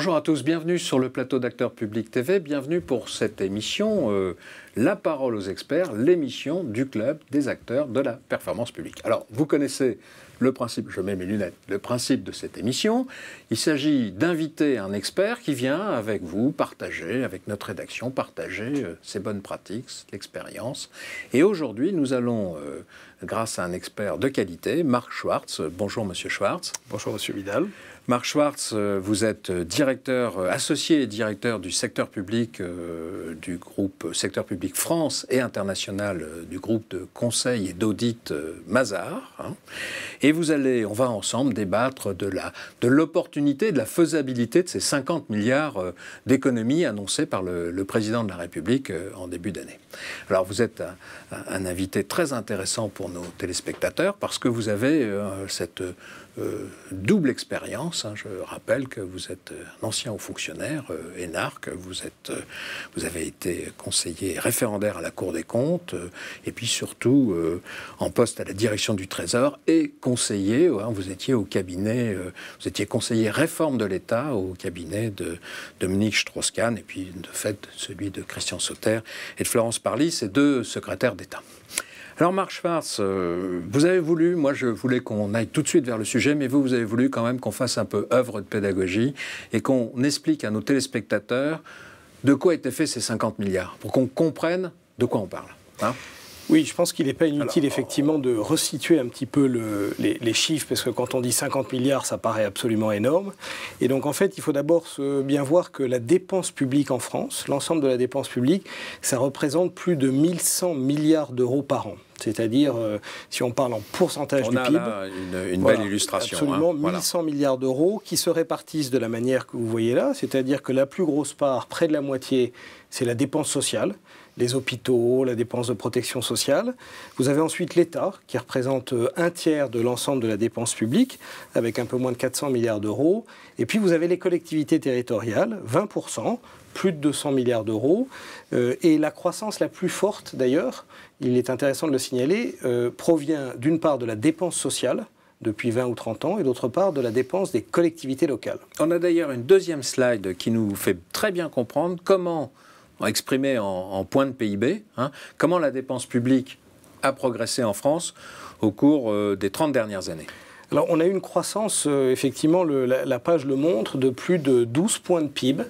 Bonjour à tous, bienvenue sur le plateau d'Acteurs Publics TV, bienvenue pour cette émission euh, La parole aux experts, l'émission du club des acteurs de la performance publique. Alors, vous connaissez le principe, je mets mes lunettes, le principe de cette émission. Il s'agit d'inviter un expert qui vient avec vous partager, avec notre rédaction, partager euh, ses bonnes pratiques, l'expérience. Et aujourd'hui, nous allons, euh, grâce à un expert de qualité, Marc Schwartz. Bonjour, monsieur Schwartz. Bonjour, monsieur Vidal. Marc Schwartz, euh, vous êtes euh, directeur, euh, associé et directeur du secteur public du groupe Secteur public France et international du groupe de conseil et d'audit Mazar. Hein. Et vous allez, on va ensemble débattre de l'opportunité, de, de, la faisabilité de ces 50 milliards d'économies annoncées par le, président de la République en début d'année. Alors vous êtes un, un, invité très intéressant pour nos téléspectateurs parce que vous avez cette euh, double expérience. Hein. Je rappelle que vous êtes euh, un ancien haut fonctionnaire, euh, énarque, vous, vous avez été conseiller référendaire à la Cour des comptes, et puis surtout en poste à la direction du Trésor et conseiller, vous étiez au cabinet, vous étiez conseiller réforme de l'État au cabinet de Dominique Strauss-Kahn, et puis de fait celui de Christian Sauter et de Florence Parly, ces deux secrétaires d'État. Alors Marc Schwarz, euh, vous avez voulu, moi je voulais qu'on aille tout de suite vers le sujet, mais vous, vous avez voulu quand même qu'on fasse un peu œuvre de pédagogie et qu'on explique à nos téléspectateurs de quoi étaient faits ces 50 milliards, pour qu'on comprenne de quoi on parle. Hein. Oui, je pense qu'il n'est pas inutile effectivement de resituer un petit peu les, chiffres, parce que quand on dit 50 milliards, ça paraît absolument énorme. Et donc en fait, il faut d'abord bien voir que la dépense publique en France, l'ensemble de la dépense publique, ça représente plus de 1100 milliards d'euros par an. C'est-à-dire, euh, si on parle en pourcentage on du a PIB, là une, belle illustration. Absolument, 1100 hein, milliards d'euros qui se répartissent de la manière que vous voyez là, c'est-à-dire que la plus grosse part, près de la moitié, c'est la dépense sociale, les hôpitaux, la dépense de protection sociale. Vous avez ensuite l'État, qui représente euh, un tiers de l'ensemble de la dépense publique, avec un peu moins de 400 milliards d'euros. Et puis vous avez les collectivités territoriales, 20%, plus de 200 milliards d'euros. Euh, et la croissance la plus forte, d'ailleurs, il est intéressant de le signaler, euh, provient d'une part de la dépense sociale, depuis 20 ou 30 ans, et d'autre part de la dépense des collectivités locales. On a d'ailleurs une deuxième slide qui nous fait très bien comprendre comment exprimé en, en points de PIB, hein. comment la dépense publique a progressé en France au cours euh, des 30 dernières années. Alors on a eu une croissance, euh, effectivement, la, page le montre, de plus de 12 points de PIB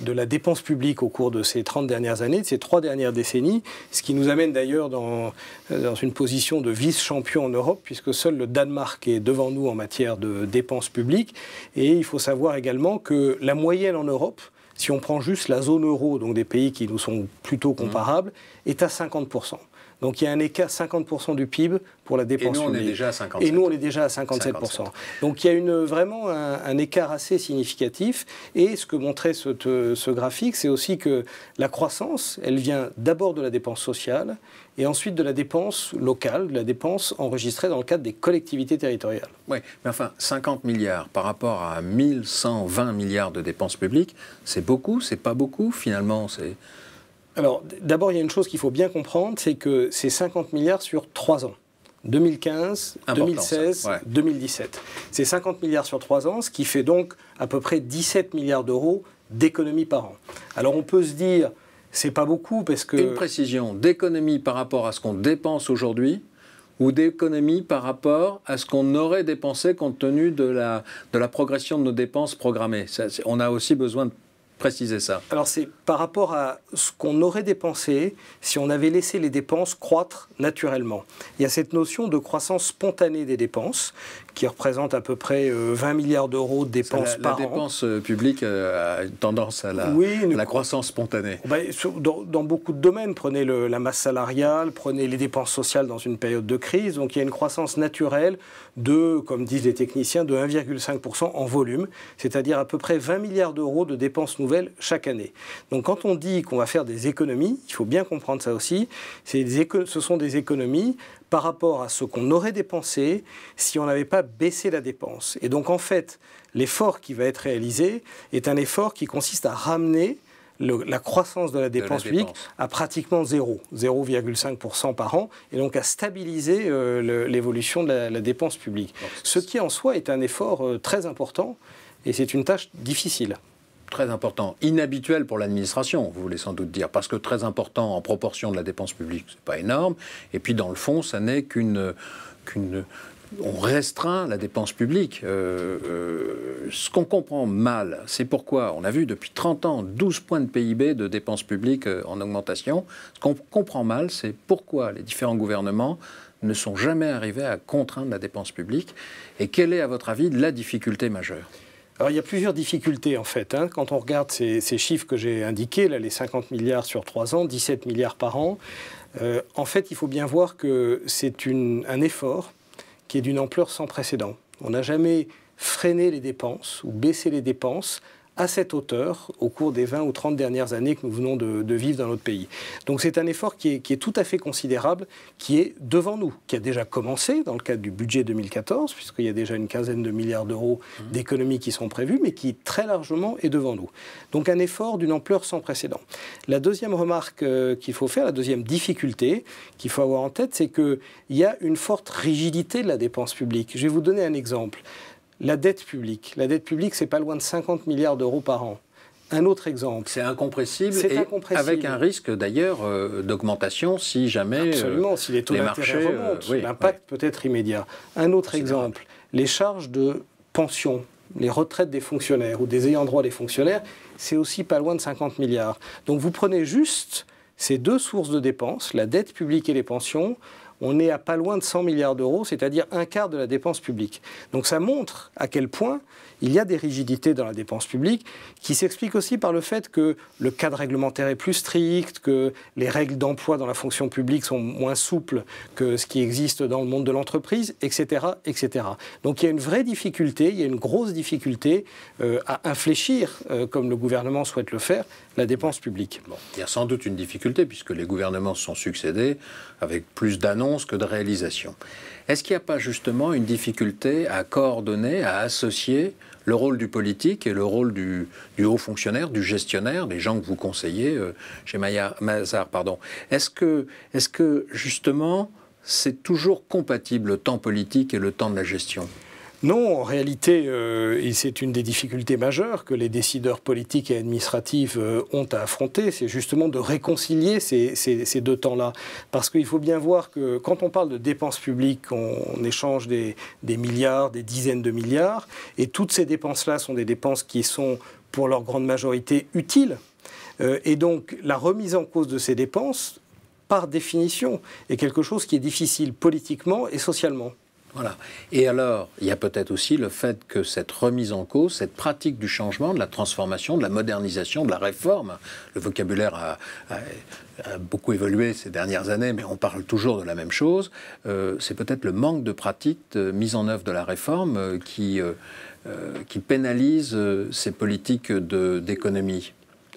de la dépense publique au cours de ces 30 dernières années, de ces trois dernières décennies, ce qui nous amène d'ailleurs dans, euh, dans une position de vice-champion en Europe, puisque seul le Danemark est devant nous en matière de dépenses publiques. Et il faut savoir également que la moyenne en Europe, si on prend juste la zone euro, donc des pays qui nous sont plutôt mhm. comparables, est à 50%. Donc il y a un écart 50% du PIB pour la dépense Et déjà à 57%. Et nous, on est déjà à 57%. Donc il y a une, vraiment un, écart assez significatif. Et ce que montrait ce graphique, c'est aussi que la croissance, elle vient d'abord de la dépense sociale et ensuite de la dépense locale, de la dépense enregistrée dans le cadre des collectivités territoriales. Oui, mais enfin, 50 milliards par rapport à 1120 milliards de dépenses publiques, c'est beaucoup, c'est pas beaucoup finalement, c'est... Alors, d'abord, il y a une chose qu'il faut bien comprendre, c'est que c'est 50 milliards sur 3 ans. 2015, 2016, 2017. C'est 50 milliards sur 3 ans, ce qui fait donc à peu près 17 milliards d'euros d'économie par an. Alors on peut se dire, c'est pas beaucoup parce que. Une précision d'économie par rapport à ce qu'on dépense aujourd'hui ou d'économie par rapport à ce qu'on aurait dépensé compte tenu de la, de la progression de nos dépenses programmées. on a aussi besoin de préciser ça. Alors c'est par rapport à ce qu'on aurait dépensé si on avait laissé les dépenses croître naturellement. Il y a cette notion de croissance spontanée des dépenses qui représente à peu près 20 euh, milliards d'euros de dépenses la, par an. La dépense euh, publique euh, a une tendance à la, croissance spontanée. Bah, dans, beaucoup de domaines, prenez la masse salariale, prenez les dépenses sociales dans une période de crise. Donc il y a une croissance naturelle de, comme disent les techniciens, de 1,5% en volume, c'est-à-dire à peu près 20 milliards d'euros de dépenses nouvelles chaque année. Donc quand on dit qu'on va faire des économies, il faut bien comprendre ça aussi, ce sont des économies par rapport à ce qu'on aurait dépensé si on n'avait pas baissé la dépense. Et donc en fait, l'effort qui va être réalisé est un effort qui consiste à ramener la croissance de la dépense, publique à pratiquement zéro, 0,5% par an, et donc à stabiliser euh, l'évolution de la, dépense publique. Ce qui en soi est un effort euh, très important et c'est une tâche difficile très important, inhabituel pour l'administration, vous voulez sans doute dire, parce que très important en proportion de la dépense publique, n'est pas énorme, et puis dans le fond, ça n'est qu'une on restreint la dépense publique. Euh, euh, ce qu'on comprend mal, c'est pourquoi on a vu depuis 30 ans 12 points de PIB de dépenses publiques euh, en augmentation. Ce qu'on comprend mal, c'est pourquoi les différents gouvernements ne sont jamais arrivés à contraindre la dépense publique. Et quelle est, à votre avis, la difficulté majeure alors il y a plusieurs difficultés en fait. Hein. quand on regarde ces, chiffres que j'ai indiqués, là, les 50 milliards sur 3 ans, 17 milliards par an, euh, en fait il faut bien voir que c'est un effort qui est d'une ampleur sans précédent. On n'a jamais freiné les dépenses ou baissé les dépenses à cette hauteur au cours des 20 ou 30 dernières années que nous venons de, vivre dans notre pays. Donc c'est un effort qui est, qui est, tout à fait considérable, qui est devant nous, qui a déjà commencé dans le cadre du budget 2014, puisqu'il y a déjà une quinzaine de milliards d'euros mmh. d'économies qui sont prévues, mais qui très largement est devant nous. Donc un effort d'une ampleur sans précédent. La deuxième remarque euh, qu'il faut faire, la deuxième difficulté qu'il faut avoir en tête, c'est qu'il y a une forte rigidité de la dépense publique. Je vais vous donner un exemple. La dette publique. La dette publique, c'est pas loin de 50 milliards d'euros par an. Un autre exemple. C'est incompressible, et incompressible. avec un risque d'ailleurs euh, d'augmentation si jamais. Absolument, si les euh, taux marchés euh, remontent, l'impact peut être immédiat. Un autre exemple, les charges de pension, les retraites des fonctionnaires ou des ayants droit des fonctionnaires, c'est aussi pas loin de 50 milliards. Donc vous prenez juste ces deux sources de dépenses, la dette publique et les pensions, on est à pas loin de 100 milliards d'euros, c'est-à-dire un quart de la dépense publique. Donc ça montre à quel point il y a des rigidités dans la dépense publique qui s'expliquent aussi par le fait que le cadre réglementaire est plus strict, que les règles d'emploi dans la fonction publique sont moins souples que ce qui existe dans le monde de l'entreprise, etc., etc. Donc il y a une vraie difficulté, il y a une grosse difficulté euh, à infléchir, euh, comme le gouvernement souhaite le faire, la dépense publique. il y a sans doute une difficulté puisque les gouvernements se sont succédés avec plus d'annonces que de réalisation. Est-ce qu'il n'y a pas justement une difficulté à coordonner, à associer le rôle du politique et le rôle du, haut fonctionnaire, du gestionnaire, des gens que vous conseillez euh, chez Mazar Est-ce que justement c'est toujours compatible le temps politique et le temps de la gestion non, en réalité, euh, c'est une des difficultés majeures que les décideurs politiques et administratifs euh, ont à affronter, c'est justement de réconcilier ces, deux temps-là. Parce qu'il faut bien voir que quand on parle de dépenses publiques, on, échange des, milliards, des dizaines de milliards, et toutes ces dépenses-là sont des dépenses qui sont, pour leur grande majorité, utiles. Euh, et donc, la remise en cause de ces dépenses, par définition, est quelque chose qui est difficile politiquement et socialement. Voilà. Et alors, il y a peut-être aussi le fait que cette remise en cause, cette pratique du changement, de la transformation, de la modernisation, de la réforme, le vocabulaire a, beaucoup évolué ces dernières années, mais on parle toujours de la même chose, euh, c'est peut-être le manque de pratique euh, mise en œuvre de la réforme euh, qui pénalise ces politiques d'économie.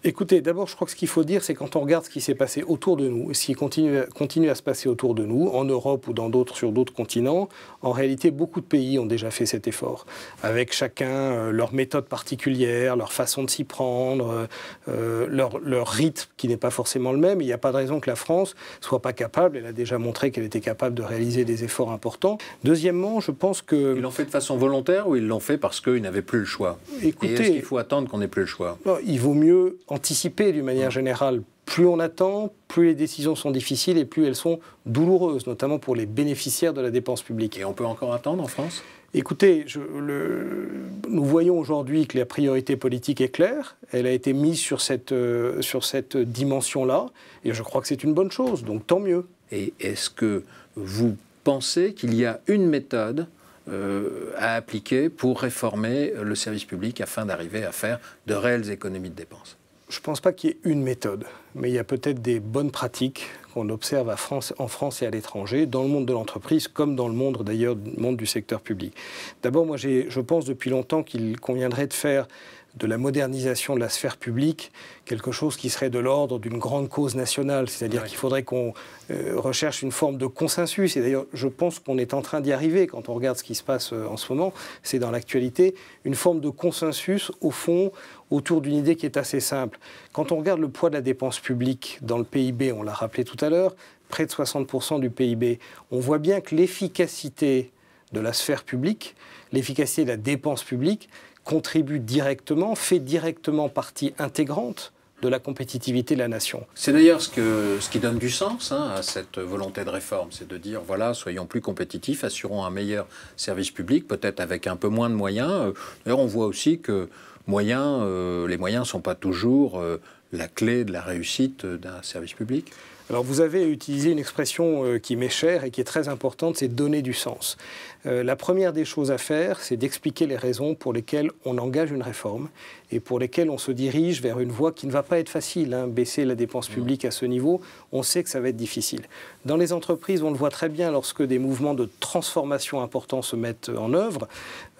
Écoutez, d'abord, je crois que ce qu'il faut dire, c'est quand on regarde ce qui s'est passé autour de nous, ce qui continue, continue à se passer autour de nous, en Europe ou dans d'autres, sur d'autres continents, en réalité, beaucoup de pays ont déjà fait cet effort, avec chacun euh, leur méthode particulière, leur façon de s'y prendre, euh, euh, leur, rythme qui n'est pas forcément le même. Il n'y a pas de raison que la France soit pas capable, elle a déjà montré qu'elle était capable de réaliser des efforts importants. Deuxièmement, je pense que... Ils l'ont fait de façon volontaire ou ils l'ont fait parce qu'ils n'avaient plus le choix Écoutez, est-ce qu'il faut attendre qu'on n'ait plus le choix non, Il vaut mieux anticiper d'une manière générale. Plus on attend, plus les décisions sont difficiles et plus elles sont douloureuses, notamment pour les bénéficiaires de la dépense publique. Et on peut encore attendre en France Écoutez, je, le, nous voyons aujourd'hui que la priorité politique est claire, elle a été mise sur cette, euh, cette dimension-là, et je crois que c'est une bonne chose, donc tant mieux. Et est-ce que vous pensez qu'il y a une méthode euh, à appliquer pour réformer le service public afin d'arriver à faire de réelles économies de dépenses je ne pense pas qu'il y ait une méthode, mais il y a peut-être des bonnes pratiques qu'on observe en France et à l'étranger, dans le monde de l'entreprise, comme dans le monde d'ailleurs, du secteur public. D'abord, moi, je pense depuis longtemps qu'il conviendrait de faire de la modernisation de la sphère publique quelque chose qui serait de l'ordre d'une grande cause nationale. C'est-à-dire qu'il faudrait qu'on euh, recherche une forme de consensus. Et d'ailleurs, je pense qu'on est en train d'y arriver quand on regarde ce qui se passe euh, en ce moment. C'est dans l'actualité une forme de consensus, au fond, autour d'une idée qui est assez simple. Quand on regarde le poids de la dépense publique dans le PIB, on l'a rappelé tout à l'heure, près de 60% du PIB, on voit bien que l'efficacité de la sphère publique, l'efficacité de la dépense publique, contribue directement, fait directement partie intégrante de la compétitivité de la nation. C'est d'ailleurs ce, qui donne du sens hein, à cette volonté de réforme, c'est de dire, voilà, soyons plus compétitifs, assurons un meilleur service public, peut-être avec un peu moins de moyens. Euh, d'ailleurs, on voit aussi que moyens, euh, les moyens ne sont pas toujours euh, la clé de la réussite d'un service public. Alors vous avez utilisé une expression euh, qui m'est chère et qui est très importante, c'est donner du sens. Euh, la première des choses à faire, c'est d'expliquer les raisons pour lesquelles on engage une réforme et pour lesquelles on se dirige vers une voie qui ne va pas être facile. Hein. Baisser la dépense mmh. publique à ce niveau, on sait que ça va être difficile. Dans les entreprises, on le voit très bien lorsque des mouvements de transformation importants se mettent en œuvre.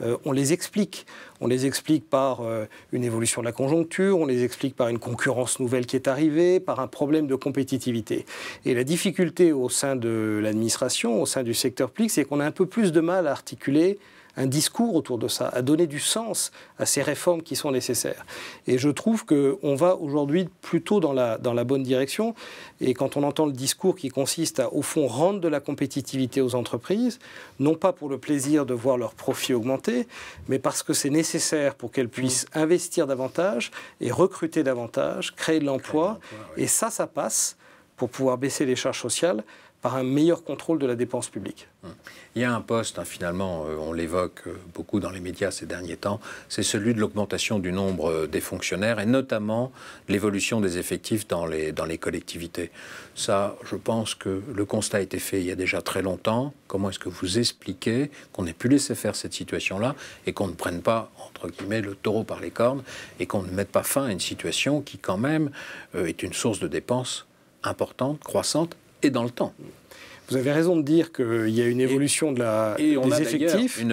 Euh, on les explique. On les explique par euh, une évolution de la conjoncture, on les explique par une concurrence nouvelle qui est arrivée, par un problème de compétitivité. Et la difficulté au sein de l'administration, au sein du secteur public, c'est qu'on a un peu plus de mal à articuler un discours autour de ça, à donner du sens à ces réformes qui sont nécessaires. Et je trouve qu'on va aujourd'hui plutôt dans la, bonne direction. Et quand on entend le discours qui consiste à, au fond, rendre de la compétitivité aux entreprises, non pas pour le plaisir de voir leurs profits augmenter, mais parce que c'est nécessaire pour qu'elles puissent mm. investir davantage et recruter davantage, créer de l'emploi. Et ça, ça passe pour pouvoir baisser les charges sociales par un meilleur contrôle de la dépense publique. Il y a un poste, hein, finalement, euh, on l'évoque euh, beaucoup dans les médias ces derniers temps, c'est celui de l'augmentation du nombre euh, des fonctionnaires et notamment l'évolution des effectifs dans les, dans les collectivités. Ça, je pense que le constat a été fait il y a déjà très longtemps. Comment est-ce que vous expliquez qu'on ait pu laisser faire cette situation-là et qu'on ne prenne pas, entre guillemets, le taureau par les cornes et qu'on ne mette pas fin à une situation qui, quand même, est une source de dépenses importante, croissante et dans le temps. Vous avez raison de dire qu'il y a une évolution des de la, et on a effectifs.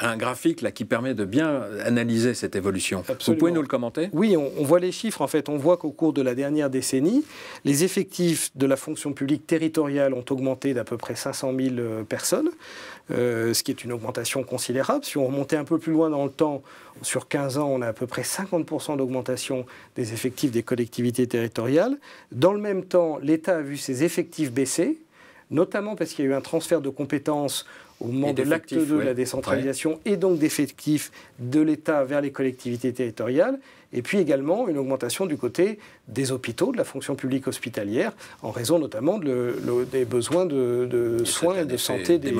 un graphique là, qui permet de bien analyser cette évolution. Vous pouvez nous le commenter Oui, on, voit les chiffres en fait. On voit qu'au cours de la dernière décennie, les effectifs de la fonction publique territoriale ont augmenté d'à peu près 500 000 euh, personnes, euh, ce qui est une augmentation considérable. Si on remontait un peu plus loin dans le temps, sur 15 ans, on a à peu près 50% d'augmentation des effectifs des collectivités territoriales. Dans le même temps, l'État a vu ses effectifs baisser notamment parce qu'il y a eu un transfert de compétences au moment de l'acte 2 de la décentralisation et donc d'effectifs de l'État vers les collectivités territoriales et puis également une augmentation du côté des hôpitaux, de la fonction publique hospitalière, en raison notamment des besoins de, soins et de santé des,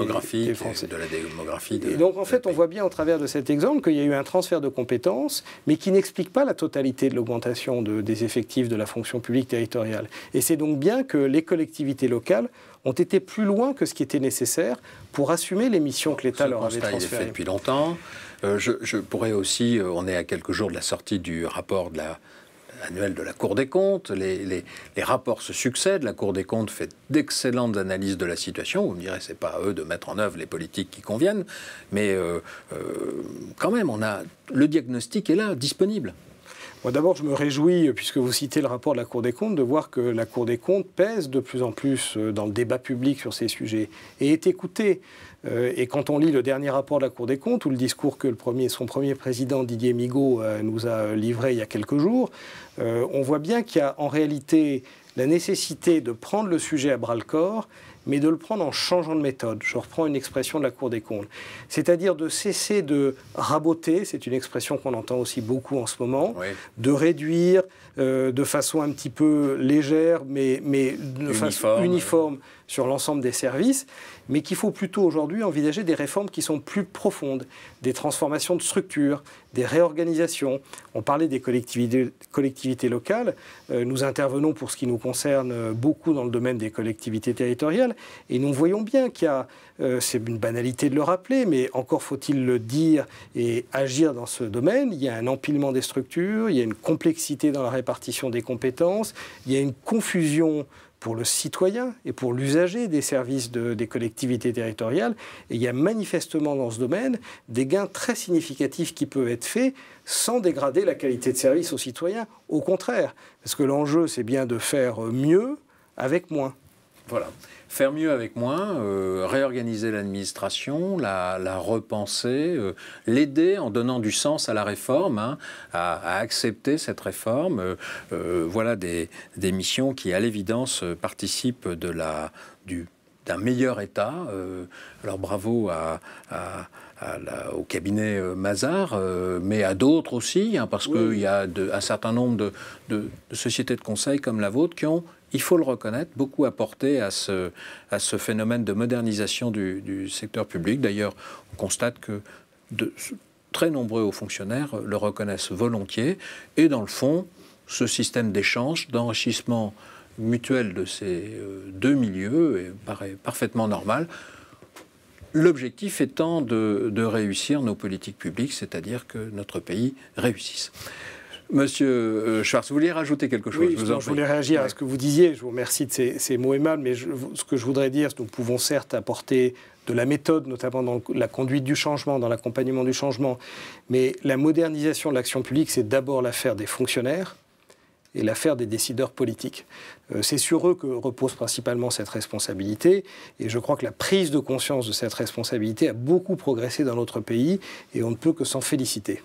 Français. De la démographie. et donc en fait, on voit bien au travers de cet exemple qu'il y a eu un transfert de compétences, mais qui n'explique pas la totalité de l'augmentation des effectifs de la fonction publique territoriale. Et c'est donc bien que les collectivités locales ont été plus loin que ce qui était nécessaire pour assumer les missions que l'État leur avait transférées. depuis longtemps. Euh, je, pourrais aussi, euh, on est à quelques jours de la sortie du rapport annuel de la Cour des comptes. Les, rapports se succèdent. La Cour des comptes fait d'excellentes analyses de la situation. Vous me direz, c'est pas à eux de mettre en œuvre les politiques qui conviennent, mais euh, quand même, le diagnostic est là, disponible d'abord, je me réjouis, euh, puisque vous citez le rapport de la Cour des comptes, de voir que la Cour des comptes pèse de plus en plus euh, dans le débat public sur ces sujets et est écoutée. Euh, et quand on lit le dernier rapport de la Cour des comptes, ou le discours que le premier, son premier président Didier Migaud nous a livré il y a quelques jours, on voit bien qu'il y a en réalité la nécessité de prendre le sujet à bras le corps, mais de le prendre en changeant de méthode. Je reprends une expression de la Cour des comptes. C'est-à-dire de cesser de raboter, c'est une expression qu'on entend aussi beaucoup en ce moment, de réduire euh, de façon un petit peu légère, mais, mais de façon uniforme sur l'ensemble des services, mais qu'il faut plutôt aujourd'hui envisager des réformes qui sont plus profondes, des transformations de structures, des réorganisations. On parlait des collectivités, collectivités locales, euh, nous intervenons pour ce qui nous concerne euh, beaucoup dans le domaine des collectivités territoriales, et nous voyons bien qu'il y a, euh, c'est une banalité de le rappeler, mais encore faut-il le dire et agir dans ce domaine, il y a un empilement des structures, il y a une complexité dans la répartition des compétences, il y a une confusion pour le citoyen et pour l'usager des services des collectivités territoriales. Et il y a manifestement dans ce domaine des gains très significatifs qui peuvent être faits sans dégrader la qualité de service aux citoyens. Au contraire, parce que l'enjeu, c'est bien de faire mieux avec moins. Faire mieux avec moins, euh, réorganiser l'administration, la, repenser, euh, l'aider en donnant du sens à la réforme, hein, à, accepter cette réforme. Euh, voilà des, missions qui, à l'évidence, participent de la, du, d'un meilleur État. alors bravo au cabinet Mazar, mais à d'autres aussi, hein, parce qu'il y a un certain nombre de, de, sociétés de conseil comme la vôtre qui ont il faut le reconnaître, beaucoup apporté à ce, à ce phénomène de modernisation du, secteur public. D'ailleurs, on constate que très nombreux hauts fonctionnaires le reconnaissent volontiers. Et dans le fond, ce système d'échange, d'enrichissement mutuel de ces euh, deux milieux paraît parfaitement normal. L'objectif étant de réussir nos politiques publiques, c'est-à-dire que notre pays réussisse. Monsieur euh, Schwartz, vous vouliez rajouter quelque chose oui, je, voulais réagir à ce que vous disiez. Je vous remercie de ces, mots aimables, mais ce que je voudrais dire, nous pouvons certes apporter de la méthode, notamment dans la conduite du changement, dans l'accompagnement du changement, mais la modernisation de l'action publique, c'est d'abord l'affaire des fonctionnaires et l'affaire des décideurs politiques. Euh, c'est sur eux que repose principalement cette responsabilité, et je crois que la prise de conscience de cette responsabilité a beaucoup progressé dans notre pays, et on ne peut que s'en féliciter.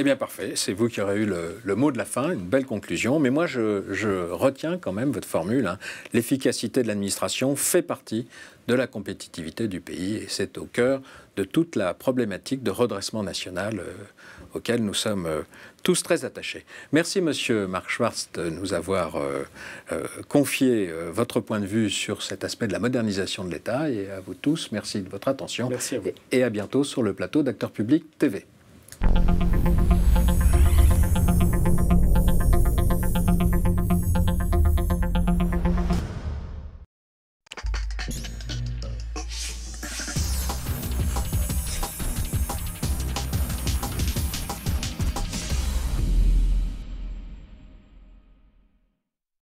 Eh bien, parfait. C'est vous qui aurez eu le, mot de la fin, une belle conclusion. Mais moi, je, retiens quand même votre formule. Hein. L'efficacité de l'administration fait partie de la compétitivité du pays et c'est au cœur de toute la problématique de redressement national euh, auquel nous sommes euh, tous très attachés. Merci Monsieur Marc Schwartz de nous avoir euh, confié votre point de vue sur cet aspect de la modernisation de l'État et à vous tous, merci de votre attention. Et à bientôt sur le plateau d'Acteurs Publics TV.